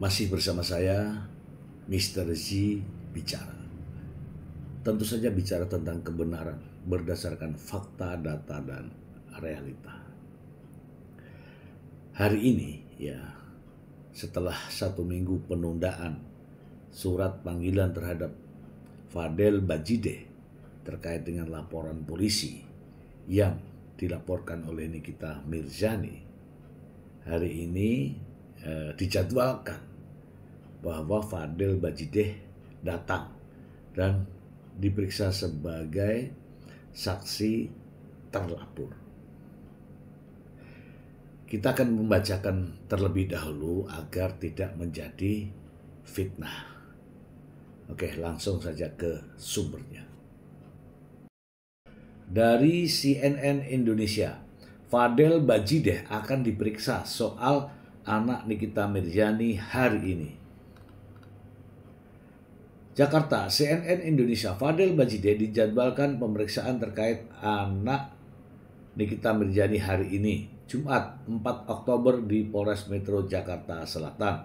Masih bersama saya, Mr. Z bicara. Tentu saja bicara tentang kebenaran berdasarkan fakta, data, dan realita. Hari ini, ya, setelah satu minggu penundaan surat panggilan terhadap Fadel Bajide terkait dengan laporan polisi yang dilaporkan oleh Nikita Mirzani, hari ini eh, dijadwalkan bahwa Fadil Bajideh datang dan diperiksa sebagai saksi terlapor. Kita akan membacakan terlebih dahulu agar tidak menjadi fitnah. Oke, langsung saja ke sumbernya. Dari CNN Indonesia, Fadel Bajideh akan diperiksa soal anak Nikita Mirjani hari ini. Jakarta, CNN Indonesia Fadel Majide dijadwalkan pemeriksaan terkait anak Nikita Mirjani hari ini, Jumat 4 Oktober di Polres Metro Jakarta Selatan.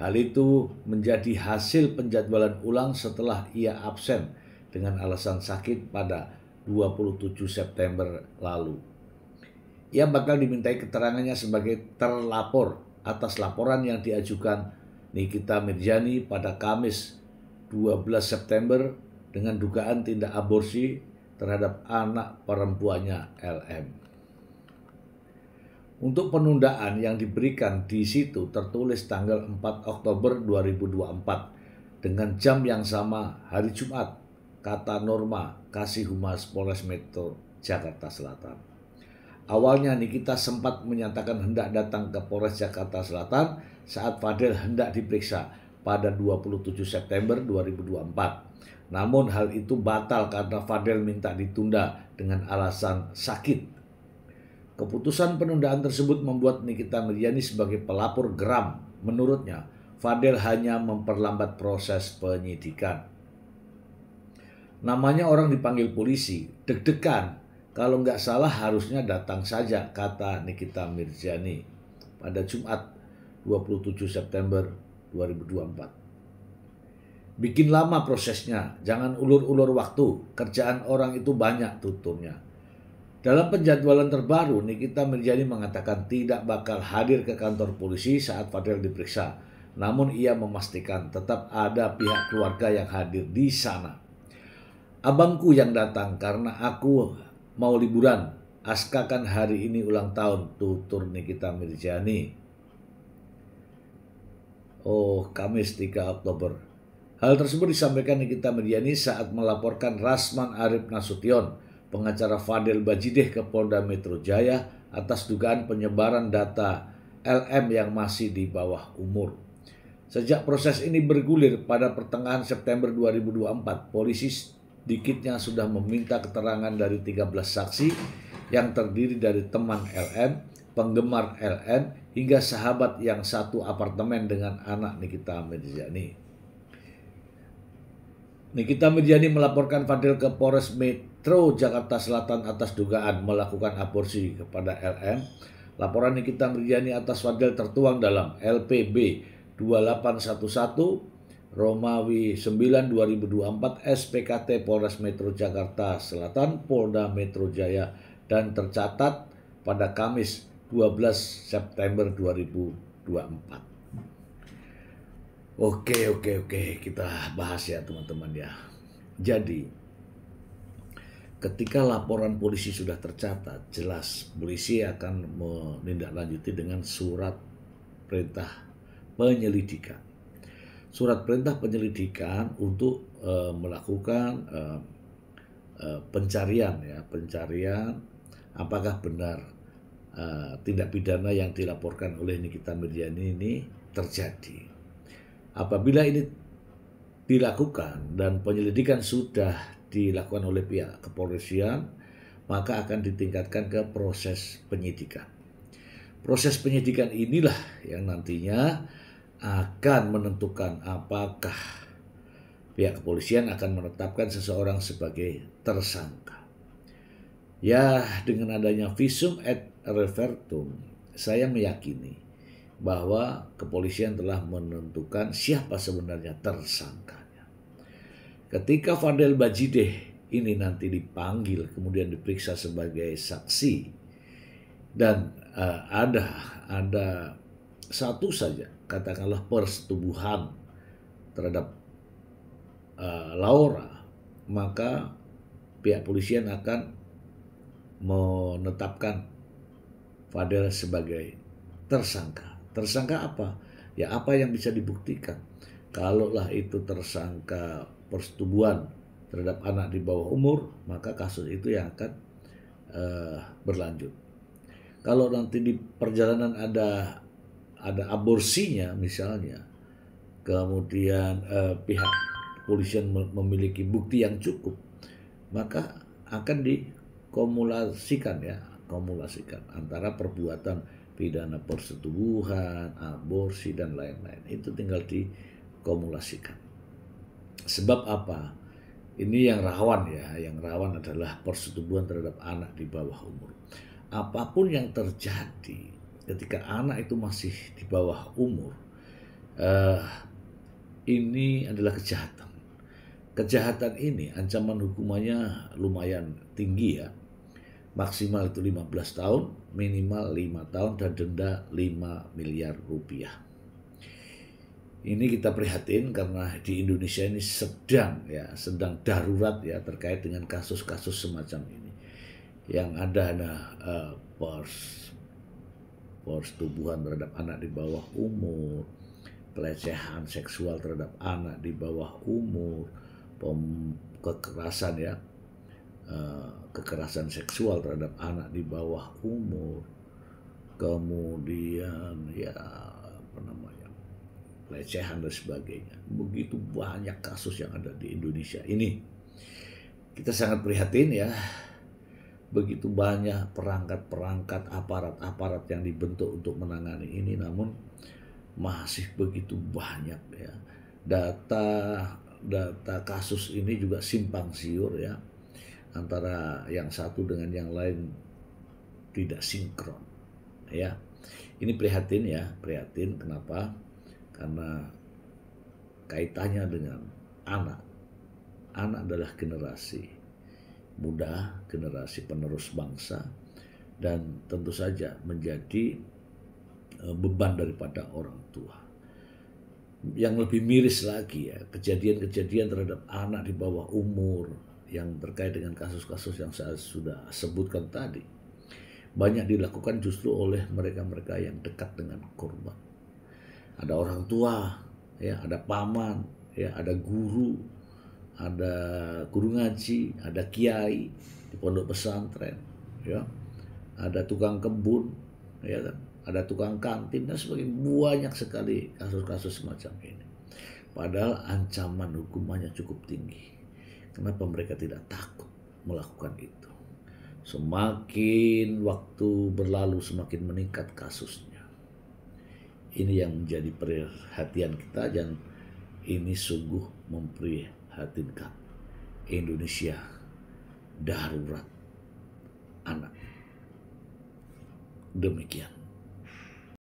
Hal itu menjadi hasil penjadwalan ulang setelah ia absen dengan alasan sakit pada 27 September lalu. Ia bakal dimintai keterangannya sebagai terlapor atas laporan yang diajukan Nikita Mirjani pada Kamis 12 September dengan dugaan tindak aborsi terhadap anak perempuannya LM. Untuk penundaan yang diberikan di situ tertulis tanggal 4 Oktober 2024 dengan jam yang sama hari Jumat, kata Norma Kasih Humas Polres Metro Jakarta Selatan. Awalnya Nikita sempat menyatakan hendak datang ke Polres Jakarta Selatan saat Fadel hendak diperiksa pada 27 September 2024. Namun hal itu batal karena Fadel minta ditunda dengan alasan sakit. Keputusan penundaan tersebut membuat Nikita Mirzani sebagai pelapor geram. Menurutnya, Fadel hanya memperlambat proses penyidikan. Namanya orang dipanggil polisi, deg-degan. Kalau nggak salah harusnya datang saja, kata Nikita Mirzani. Pada Jumat 27 September 2024. Bikin lama prosesnya, jangan ulur-ulur waktu. Kerjaan orang itu banyak tuturnya. Dalam penjadwalan terbaru, Nikita Mirjani mengatakan tidak bakal hadir ke kantor polisi saat Fadel diperiksa. Namun ia memastikan tetap ada pihak keluarga yang hadir di sana. Abangku yang datang karena aku mau liburan. Aska hari ini ulang tahun, tutur Nikita Mirjani. Oh, Kamis 3 Oktober. Hal tersebut disampaikan Nikita Mediani saat melaporkan Rasman Arif Nasution, pengacara Fadel Bajideh ke Polda Metro Jaya atas dugaan penyebaran data LM yang masih di bawah umur. Sejak proses ini bergulir pada pertengahan September 2024, polisi sedikitnya sudah meminta keterangan dari 13 saksi yang terdiri dari teman LM, penggemar LN, hingga sahabat yang satu apartemen dengan anak Nikita Mirjani. Nikita Mirjani melaporkan Fadil ke Polres Metro Jakarta Selatan atas dugaan melakukan aborsi kepada LN. Laporan Nikita Mirjani atas Fadil tertuang dalam LPB 2811 Romawi 9 2024 SPKT Polres Metro Jakarta Selatan Polda Metro Jaya dan tercatat pada Kamis 12 September 2024. Oke, oke, oke, kita bahas ya teman-teman ya. Jadi, ketika laporan polisi sudah tercatat, jelas polisi akan menindaklanjuti dengan surat perintah penyelidikan. Surat perintah penyelidikan untuk e, melakukan e, e, pencarian ya, pencarian apakah benar Eh, tindak pidana yang dilaporkan oleh Nikita Mirjani ini terjadi. Apabila ini dilakukan dan penyelidikan sudah dilakukan oleh pihak kepolisian, maka akan ditingkatkan ke proses penyidikan. Proses penyidikan inilah yang nantinya akan menentukan apakah pihak kepolisian akan menetapkan seseorang sebagai tersangka. Ya, dengan adanya visum et revertum, saya meyakini bahwa kepolisian telah menentukan siapa sebenarnya tersangkanya. Ketika Fadel Bajideh ini nanti dipanggil kemudian diperiksa sebagai saksi dan uh, ada ada satu saja katakanlah persetubuhan terhadap uh, Laura maka pihak polisian akan menetapkan Fadel sebagai tersangka. Tersangka apa? Ya apa yang bisa dibuktikan. Kalaulah itu tersangka persetubuhan terhadap anak di bawah umur, maka kasus itu yang akan uh, berlanjut. Kalau nanti di perjalanan ada ada aborsinya misalnya, kemudian uh, pihak polisian memiliki bukti yang cukup, maka akan di komulasikan ya, komulasikan antara perbuatan pidana persetubuhan, aborsi dan lain-lain. Itu tinggal dikomulasikan. Sebab apa? Ini yang rawan ya, yang rawan adalah persetubuhan terhadap anak di bawah umur. Apapun yang terjadi ketika anak itu masih di bawah umur, eh, ini adalah kejahatan. Kejahatan ini ancaman hukumannya lumayan tinggi ya maksimal itu 15 tahun, minimal 5 tahun dan denda 5 miliar rupiah. Ini kita prihatin karena di Indonesia ini sedang ya, sedang darurat ya terkait dengan kasus-kasus semacam ini. Yang ada nah, uh, pers tubuhan terhadap anak di bawah umur, pelecehan seksual terhadap anak di bawah umur, pem kekerasan ya, Eh, kekerasan seksual terhadap anak di bawah umur, kemudian ya apa namanya pelecehan dan sebagainya. Begitu banyak kasus yang ada di Indonesia ini. Kita sangat prihatin ya. Begitu banyak perangkat-perangkat aparat-aparat yang dibentuk untuk menangani ini namun masih begitu banyak ya. Data data kasus ini juga simpang siur ya antara yang satu dengan yang lain tidak sinkron ya ini prihatin ya prihatin kenapa karena kaitannya dengan anak anak adalah generasi muda generasi penerus bangsa dan tentu saja menjadi e, beban daripada orang tua yang lebih miris lagi ya kejadian-kejadian terhadap anak di bawah umur yang terkait dengan kasus-kasus yang saya sudah sebutkan tadi banyak dilakukan justru oleh mereka-mereka yang dekat dengan korban. Ada orang tua, ya, ada paman, ya, ada guru, ada guru ngaji, ada kiai di pondok pesantren, ya. Ada tukang kebun, ya kan? Ada tukang kantin dan sebagainya. Banyak sekali kasus-kasus semacam ini. Padahal ancaman hukumannya cukup tinggi Kenapa mereka tidak takut melakukan itu? Semakin waktu berlalu semakin meningkat kasusnya. Ini yang menjadi perhatian kita dan ini sungguh memprihatinkan. Indonesia darurat anak. Demikian.